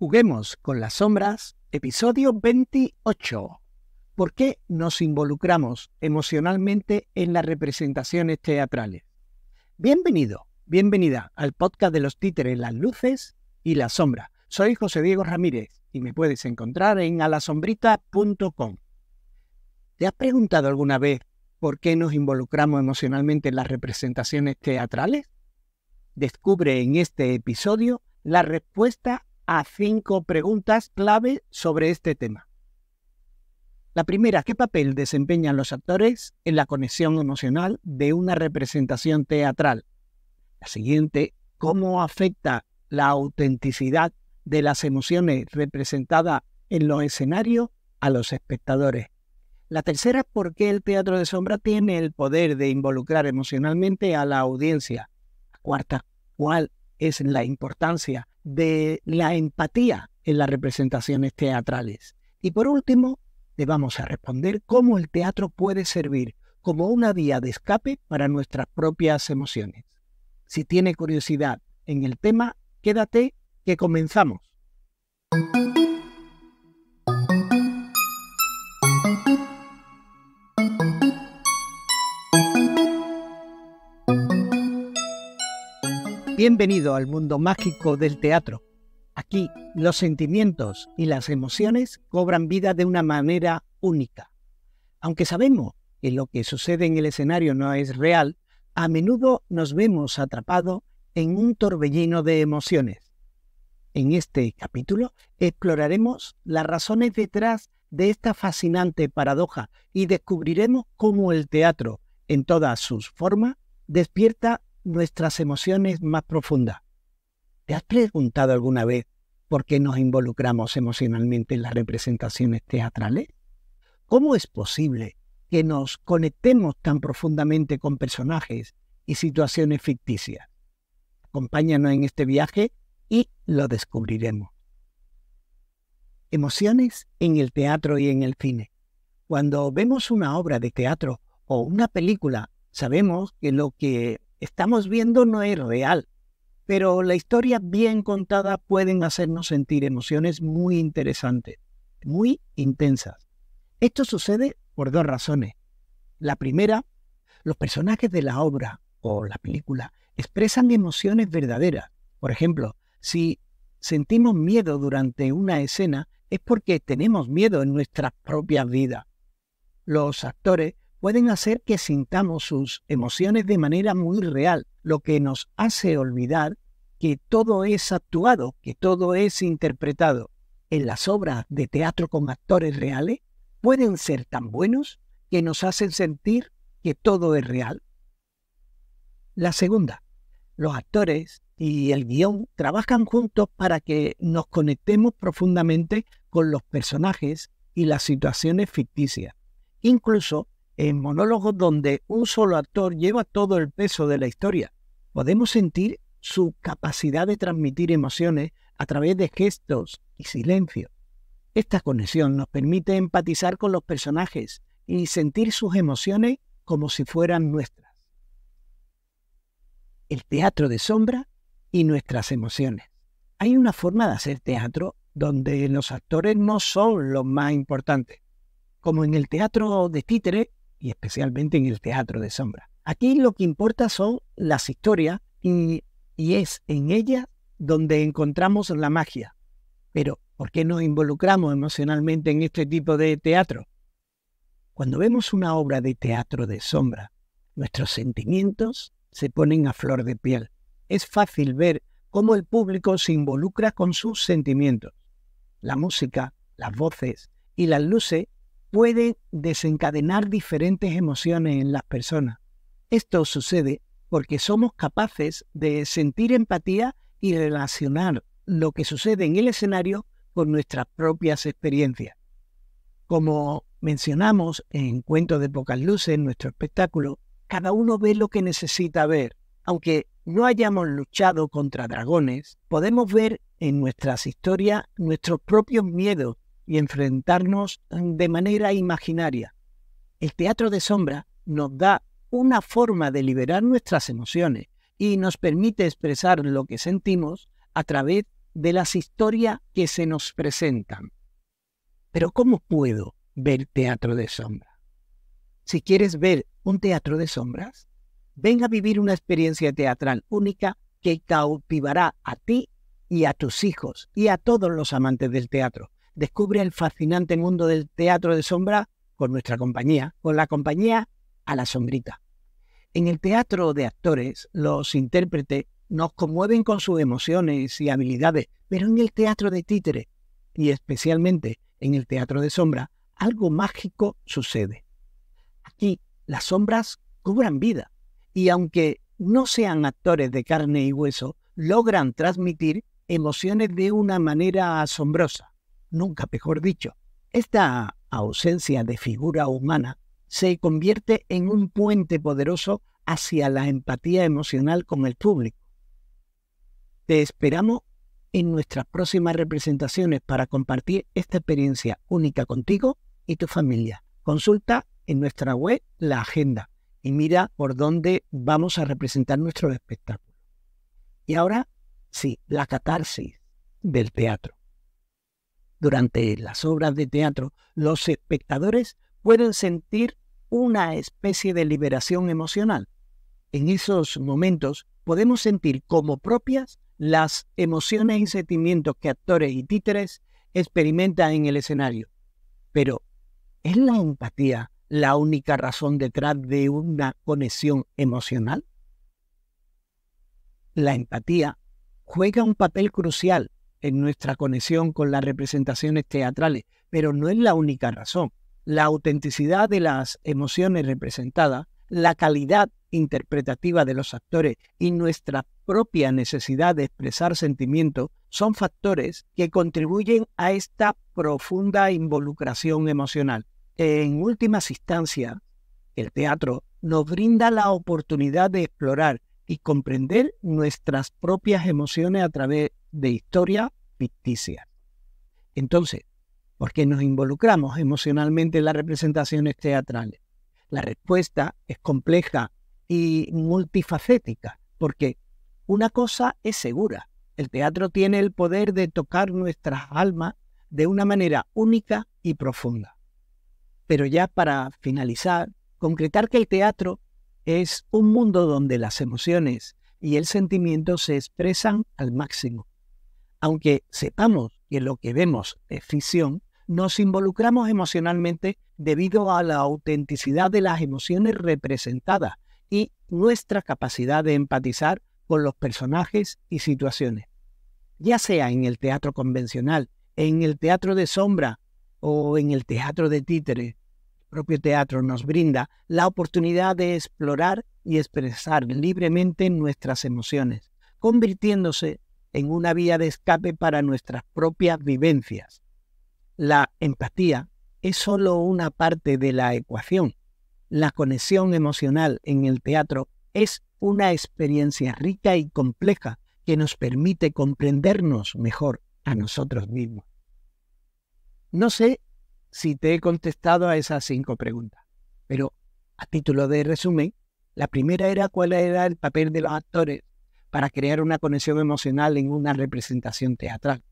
Juguemos con las sombras, episodio 28. ¿Por qué nos involucramos emocionalmente en las representaciones teatrales? Bienvenido, bienvenida al podcast de los títeres Las Luces y la Sombra. Soy José Diego Ramírez y me puedes encontrar en alasombrita.com. ¿Te has preguntado alguna vez por qué nos involucramos emocionalmente en las representaciones teatrales? Descubre en este episodio la respuesta a cinco preguntas clave sobre este tema. La primera, ¿qué papel desempeñan los actores en la conexión emocional de una representación teatral? La siguiente, ¿cómo afecta la autenticidad de las emociones representadas en los escenarios a los espectadores? La tercera, ¿por qué el teatro de sombra tiene el poder de involucrar emocionalmente a la audiencia? La cuarta, ¿cuál es la importancia de la empatía en las representaciones teatrales. Y por último, le vamos a responder cómo el teatro puede servir como una vía de escape para nuestras propias emociones. Si tiene curiosidad en el tema, quédate que comenzamos. Bienvenido al mundo mágico del teatro. Aquí los sentimientos y las emociones cobran vida de una manera única. Aunque sabemos que lo que sucede en el escenario no es real, a menudo nos vemos atrapados en un torbellino de emociones. En este capítulo exploraremos las razones detrás de esta fascinante paradoja y descubriremos cómo el teatro, en todas sus formas, despierta nuestras emociones más profundas. ¿Te has preguntado alguna vez por qué nos involucramos emocionalmente en las representaciones teatrales? ¿Cómo es posible que nos conectemos tan profundamente con personajes y situaciones ficticias? Acompáñanos en este viaje y lo descubriremos. Emociones en el teatro y en el cine. Cuando vemos una obra de teatro o una película, sabemos que lo que estamos viendo no es real, pero la historia bien contada pueden hacernos sentir emociones muy interesantes, muy intensas. Esto sucede por dos razones. La primera, los personajes de la obra o la película expresan emociones verdaderas. Por ejemplo, si sentimos miedo durante una escena es porque tenemos miedo en nuestra propia vida. Los actores pueden hacer que sintamos sus emociones de manera muy real, lo que nos hace olvidar que todo es actuado, que todo es interpretado. En las obras de teatro con actores reales pueden ser tan buenos que nos hacen sentir que todo es real. La segunda, los actores y el guión trabajan juntos para que nos conectemos profundamente con los personajes y las situaciones ficticias. Incluso en monólogos donde un solo actor lleva todo el peso de la historia. Podemos sentir su capacidad de transmitir emociones a través de gestos y silencio. Esta conexión nos permite empatizar con los personajes y sentir sus emociones como si fueran nuestras. El teatro de sombra y nuestras emociones. Hay una forma de hacer teatro donde los actores no son los más importantes. Como en el teatro de títere, y especialmente en el teatro de sombra. Aquí lo que importa son las historias y, es en ellas donde encontramos la magia. Pero, ¿por qué nos involucramos emocionalmente en este tipo de teatro? Cuando vemos una obra de teatro de sombra, nuestros sentimientos se ponen a flor de piel. Es fácil ver cómo el público se involucra con sus sentimientos. La música, las voces y las luces puede desencadenar diferentes emociones en las personas. Esto sucede porque somos capaces de sentir empatía y relacionar lo que sucede en el escenario con nuestras propias experiencias. Como mencionamos en Cuentos de Pocas Luces, en nuestro espectáculo, cada uno ve lo que necesita ver. Aunque no hayamos luchado contra dragones, podemos ver en nuestras historias nuestros propios miedos y enfrentarnos de manera imaginaria. El teatro de sombra nos da una forma de liberar nuestras emociones y nos permite expresar lo que sentimos a través de las historias que se nos presentan. Pero ¿cómo puedo ver teatro de sombra? Si quieres ver un teatro de sombras, ven a vivir una experiencia teatral única que cautivará a ti y a tus hijos y a todos los amantes del teatro descubre el fascinante mundo del teatro de sombra con nuestra compañía, con la compañía a la sombrita. En el teatro de actores, los intérpretes nos conmueven con sus emociones y habilidades, pero en el teatro de títere y especialmente en el teatro de sombra, algo mágico sucede. Aquí las sombras cubran vida, y aunque no sean actores de carne y hueso, logran transmitir emociones de una manera asombrosa nunca mejor dicho. Esta ausencia de figura humana se convierte en un puente poderoso hacia la empatía emocional con el público. Te esperamos en nuestras próximas representaciones para compartir esta experiencia única contigo y tu familia. Consulta en nuestra web la agenda y mira por dónde vamos a representar nuestro espectáculo. Y ahora, sí, la catarsis del teatro. Durante las obras de teatro, los espectadores pueden sentir una especie de liberación emocional. En esos momentos podemos sentir como propias las emociones y sentimientos que actores y títeres experimentan en el escenario. Pero, ¿es la empatía la única razón detrás de una conexión emocional? La empatía juega un papel crucial en nuestra conexión con las representaciones teatrales, pero no es la única razón. La autenticidad de las emociones representadas, la calidad interpretativa de los actores y nuestra propia necesidad de expresar sentimientos son factores que contribuyen a esta profunda involucración emocional. En última instancia, el teatro nos brinda la oportunidad de explorar y comprender nuestras propias emociones a través de historias ficticias. Entonces, ¿por qué nos involucramos emocionalmente en las representaciones teatrales? La respuesta es compleja y multifacética, porque una cosa es segura, el teatro tiene el poder de tocar nuestras almas de una manera única y profunda. Pero ya para finalizar, concretar que el teatro es un mundo donde las emociones y el sentimiento se expresan al máximo. Aunque sepamos que lo que vemos es ficción, nos involucramos emocionalmente debido a la autenticidad de las emociones representadas y nuestra capacidad de empatizar con los personajes y situaciones. Ya sea en el teatro convencional, en el teatro de sombra o en el teatro de títeres, propio teatro nos brinda la oportunidad de explorar y expresar libremente nuestras emociones, convirtiéndose en una vía de escape para nuestras propias vivencias. La empatía es solo una parte de la ecuación. La conexión emocional en el teatro es una experiencia rica y compleja que nos permite comprendernos mejor a nosotros mismos. No sé si te he contestado a esas cinco preguntas. Pero a título de resumen, la primera era cuál era el papel de los actores para crear una conexión emocional en una representación teatral.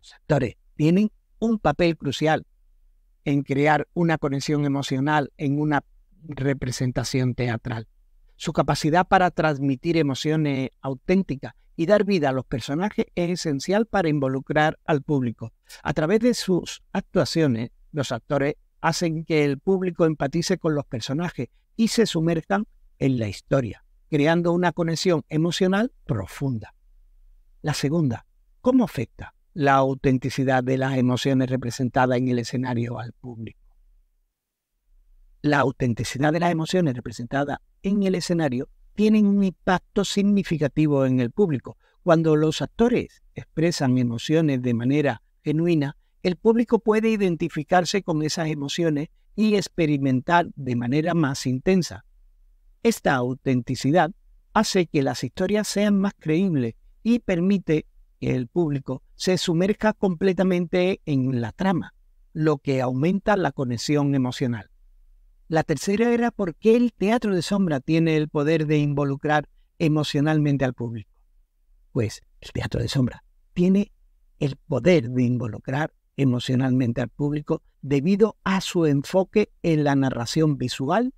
Los actores tienen un papel crucial en crear una conexión emocional en una representación teatral. Su capacidad para transmitir emociones auténticas y dar vida a los personajes es esencial para involucrar al público. A través de sus actuaciones, los actores hacen que el público empatice con los personajes y se sumerjan en la historia, creando una conexión emocional profunda. La segunda, ¿cómo afecta la autenticidad de las emociones representadas en el escenario al público? la autenticidad de las emociones representadas en el escenario tienen un impacto significativo en el público. Cuando los actores expresan emociones de manera genuina, el público puede identificarse con esas emociones y experimentar de manera más intensa. Esta autenticidad hace que las historias sean más creíbles y permite que el público se sumerja completamente en la trama, lo que aumenta la conexión emocional. La tercera era por qué el teatro de sombra tiene el poder de involucrar emocionalmente al público. Pues el teatro de sombra tiene el poder de involucrar emocionalmente al público debido a su enfoque en la narración visual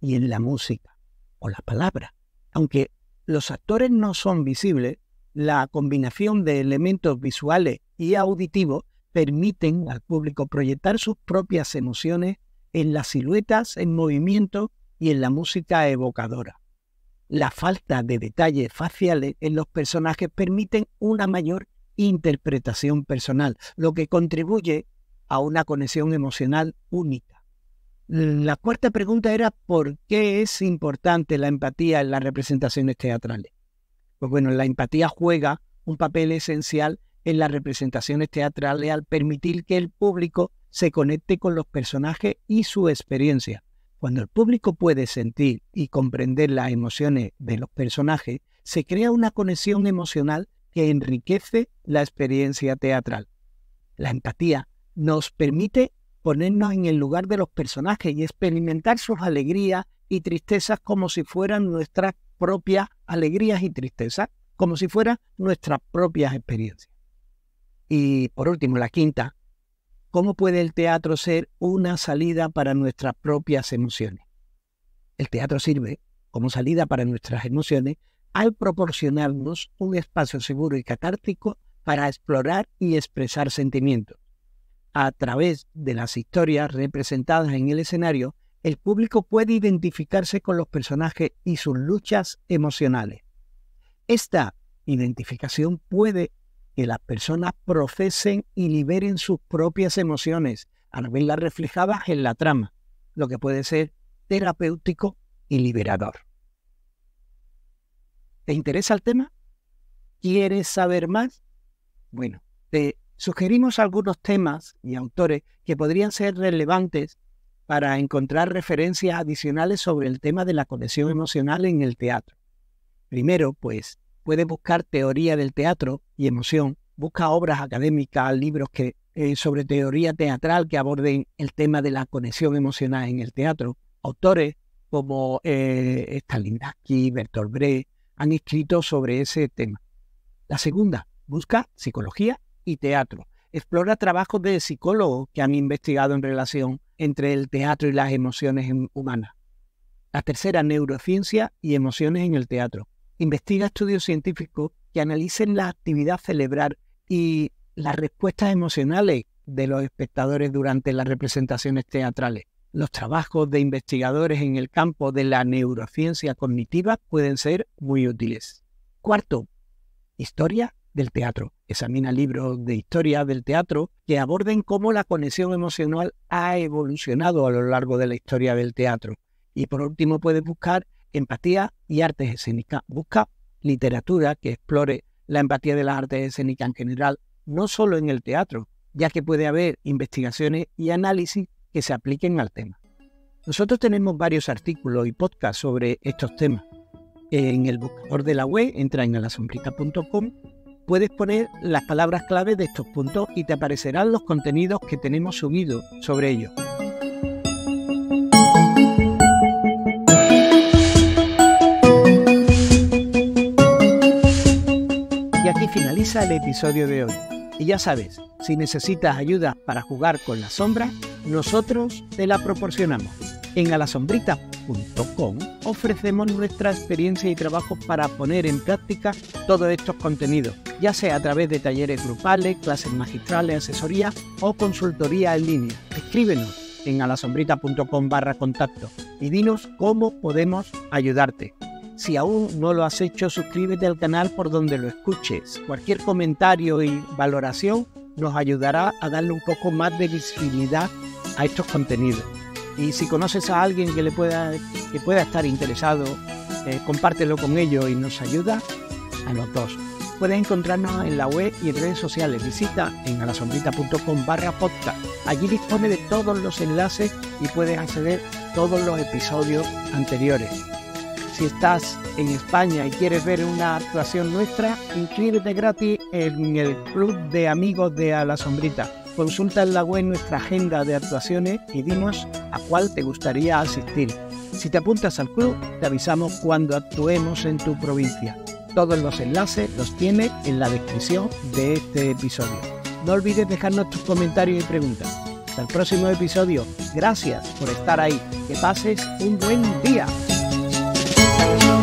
y en la música o las palabra. Aunque los actores no son visibles, la combinación de elementos visuales y auditivos permiten al público proyectar sus propias emociones en las siluetas, en movimiento y en la música evocadora. La falta de detalles faciales en los personajes permiten una mayor interpretación personal, lo que contribuye a una conexión emocional única. La cuarta pregunta era ¿por qué es importante la empatía en las representaciones teatrales? Pues bueno, la empatía juega un papel esencial en las representaciones teatrales al permitir que el público se conecte con los personajes y su experiencia. Cuando el público puede sentir y comprender las emociones de los personajes, se crea una conexión emocional que enriquece la experiencia teatral. La empatía nos permite ponernos en el lugar de los personajes y experimentar sus alegrías y tristezas como si fueran nuestras propias alegrías y tristezas, como si fueran nuestras propias experiencias. Y por último, la quinta, ¿Cómo puede el teatro ser una salida para nuestras propias emociones? El teatro sirve como salida para nuestras emociones al proporcionarnos un espacio seguro y catártico para explorar y expresar sentimientos. A través de las historias representadas en el escenario, el público puede identificarse con los personajes y sus luchas emocionales. Esta identificación puede las personas profesen y liberen sus propias emociones a al verlas reflejadas en la trama, lo que puede ser terapéutico y liberador. ¿Te interesa el tema? ¿Quieres saber más? Bueno, te sugerimos algunos temas y autores que podrían ser relevantes para encontrar referencias adicionales sobre el tema de la conexión emocional en el teatro. Primero, pues, puedes buscar teoría del teatro y emoción, busca obras académicas, libros que, eh, sobre teoría teatral que aborden el tema de la conexión emocional en el teatro. Autores como Stalin eh, Stalinaki, Bertolt Brecht han escrito sobre ese tema. La segunda, busca psicología y teatro. Explora trabajos de psicólogos que han investigado en relación entre el teatro y las emociones humanas. La tercera, neurociencia y emociones en el teatro investiga estudios científicos que analicen la actividad cerebral y las respuestas emocionales de los espectadores durante las representaciones teatrales. Los trabajos de investigadores en el campo de la neurociencia cognitiva pueden ser muy útiles. Cuarto, historia del teatro. Examina libros de historia del teatro que aborden cómo la conexión emocional ha evolucionado a lo largo de la historia del teatro. Y por último, puedes buscar empatía y artes escénicas. Busca literatura que explore la empatía de las artes escénicas en general, no solo en el teatro, ya que puede haber investigaciones y análisis que se apliquen al tema. Nosotros tenemos varios artículos y podcasts sobre estos temas. En el buscador de la web, entra en alasombrita.com, puedes poner las palabras clave de estos puntos y te aparecerán los contenidos que tenemos subidos sobre ellos. el episodio de hoy. Y ya sabes, si necesitas ayuda para jugar con la sombra, nosotros te la proporcionamos. En alasombrita.com ofrecemos nuestra experiencia y trabajo para poner en práctica todos estos contenidos, ya sea a través de talleres grupales, clases magistrales, asesoría o consultoría en línea. Escríbenos en alasombrita.com barra contacto y dinos cómo podemos ayudarte. Si aún no lo has hecho, suscríbete al canal por donde lo escuches. Cualquier comentario y valoración nos ayudará a darle un poco más de visibilidad a estos contenidos. Y si conoces a alguien que le pueda, que pueda estar interesado, eh, compártelo con ellos y nos ayuda a los dos. Puedes encontrarnos en la web y en redes sociales. Visita en alasombrita.com barra podcast. Allí dispone de todos los enlaces y puedes acceder a todos los episodios anteriores si estás en España y quieres ver una actuación nuestra, inscríbete gratis en el Club de Amigos de A la Sombrita. Consulta en la web nuestra agenda de actuaciones y dinos a cuál te gustaría asistir. Si te apuntas al club, te avisamos cuando actuemos en tu provincia. Todos los enlaces los tienes en la descripción de este episodio. No olvides dejarnos tus comentarios y preguntas. Hasta el próximo episodio. Gracias por estar ahí. Que pases un buen día. Thank you.